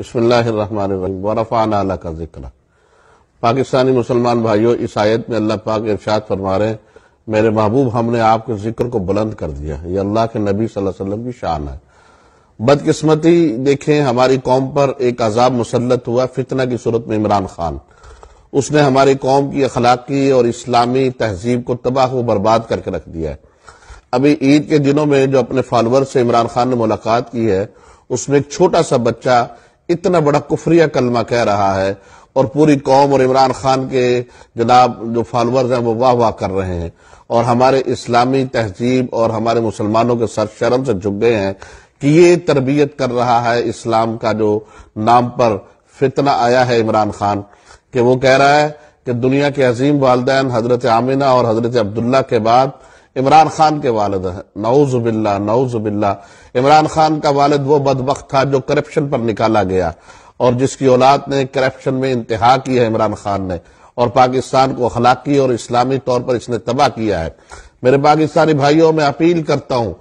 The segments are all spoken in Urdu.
بسم اللہ الرحمن الرحیم ورفعنا کا ذکر پاکستانی مسلمان اس آیت میں اللہ پاک ارشاد فرما رہے ہیں میرے محبوب ہم نے آپ کے ذکر کو بلند کر دیا یہ اللہ کے نبی صلی اللہ علیہ وسلم کی شان ہے بدقسمتی دیکھیں ہماری قوم پر ایک عذاب مسلط ہوا فتنہ کی صورت میں عمران خان اس نے ہماری قوم کی اخلاقی اور اسلامی تہذیب کو تباہ و برباد کر کے رکھ دیا ہے ابھی عید کے دنوں میں جو اپنے فالوور سے عمران خان نے ملاقات کی ہے اس میں ایک چھوٹا سا بچہ اتنا بڑا کفریہ کلمہ کہہ رہا ہے اور پوری قوم اور عمران خان کے جناب جو فالورز ہیں وہ واہ واہ کر رہے ہیں اور ہمارے اسلامی تہذیب اور ہمارے مسلمانوں کے سر شرم سے جھک گئے ہیں کہ یہ تربیت کر رہا ہے اسلام کا جو نام پر فتنہ آیا ہے عمران خان کہ وہ کہہ رہا ہے کہ دنیا کے عظیم والدین حضرت آمینہ اور حضرت عبداللہ کے بعد عمران خان کے والد ہیں نعوذ باللہ نعوذ باللہ عمران خان کا والد وہ بدبخت تھا جو کرپشن پر نکالا گیا اور جس کی اولاد نے کرپشن میں انتہا کی ہے عمران خان نے اور پاکستان کو اخلاقی اور اسلامی طور پر اس نے تباہ کیا ہے میرے پاکستانی بھائیوں میں اپیل کرتا ہوں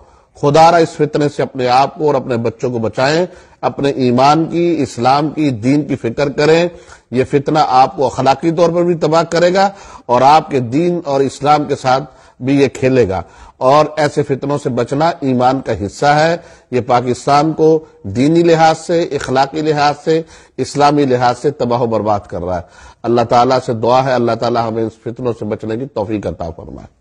خدا را اس فتنے سے اپنے آپ کو اور اپنے بچوں کو بچائیں اپنے ایمان کی اسلام کی دین کی فکر کریں یہ فتنہ آپ کو اخلاقی طور پر بھی تباہ کرے گا اور آپ کے دین اور اسلام کے ساتھ بھی یہ کھیلے گا اور ایسے فتنوں سے بچنا ایمان کا حصہ ہے یہ پاکستان کو دینی لحاظ سے اخلاقی لحاظ سے اسلامی لحاظ سے تباہ و برباد کر رہا ہے اللہ تعالیٰ سے دعا ہے اللہ تعالیٰ ہمیں اس فتنوں سے بچنے کی توفیق عطا فرمائے